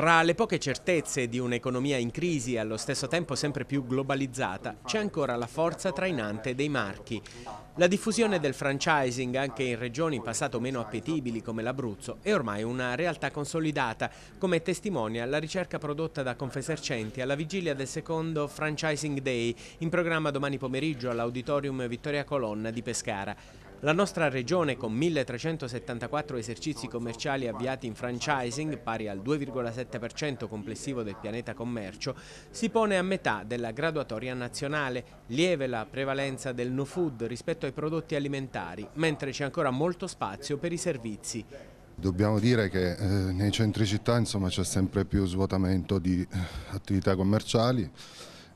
Tra le poche certezze di un'economia in crisi e allo stesso tempo sempre più globalizzata, c'è ancora la forza trainante dei marchi. La diffusione del franchising anche in regioni passato meno appetibili come l'Abruzzo è ormai una realtà consolidata, come testimonia la ricerca prodotta da Confesercenti alla vigilia del secondo Franchising Day, in programma domani pomeriggio all'Auditorium Vittoria Colonna di Pescara. La nostra regione, con 1.374 esercizi commerciali avviati in franchising, pari al 2,7% complessivo del pianeta commercio, si pone a metà della graduatoria nazionale, lieve la prevalenza del no food rispetto ai prodotti alimentari, mentre c'è ancora molto spazio per i servizi. Dobbiamo dire che eh, nei centri città c'è sempre più svuotamento di eh, attività commerciali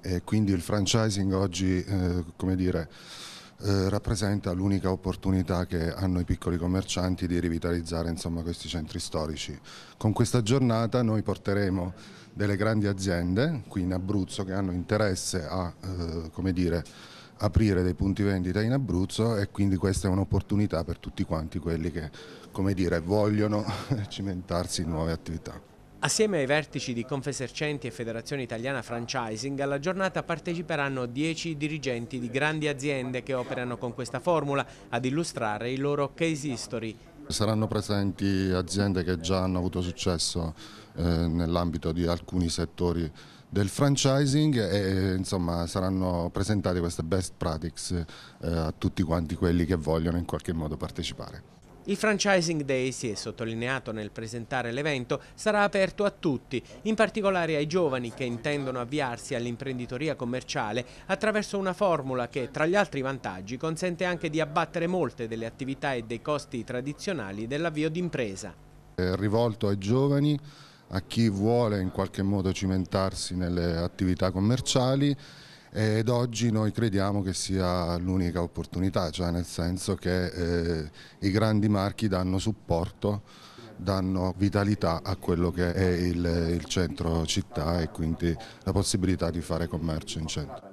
e quindi il franchising oggi, eh, come dire, eh, rappresenta l'unica opportunità che hanno i piccoli commercianti di rivitalizzare insomma, questi centri storici. Con questa giornata noi porteremo delle grandi aziende qui in Abruzzo che hanno interesse a eh, come dire, aprire dei punti vendita in Abruzzo e quindi questa è un'opportunità per tutti quanti quelli che come dire, vogliono cimentarsi in nuove attività. Assieme ai vertici di Confesercenti e Federazione Italiana Franchising, alla giornata parteciperanno 10 dirigenti di grandi aziende che operano con questa formula ad illustrare i loro case history. Saranno presenti aziende che già hanno avuto successo eh, nell'ambito di alcuni settori del franchising e insomma saranno presentate queste best practices eh, a tutti quanti quelli che vogliono in qualche modo partecipare. Il franchising day, si è sottolineato nel presentare l'evento, sarà aperto a tutti, in particolare ai giovani che intendono avviarsi all'imprenditoria commerciale attraverso una formula che, tra gli altri vantaggi, consente anche di abbattere molte delle attività e dei costi tradizionali dell'avvio d'impresa. È rivolto ai giovani, a chi vuole in qualche modo cimentarsi nelle attività commerciali ed oggi noi crediamo che sia l'unica opportunità, cioè nel senso che eh, i grandi marchi danno supporto, danno vitalità a quello che è il, il centro città e quindi la possibilità di fare commercio in centro.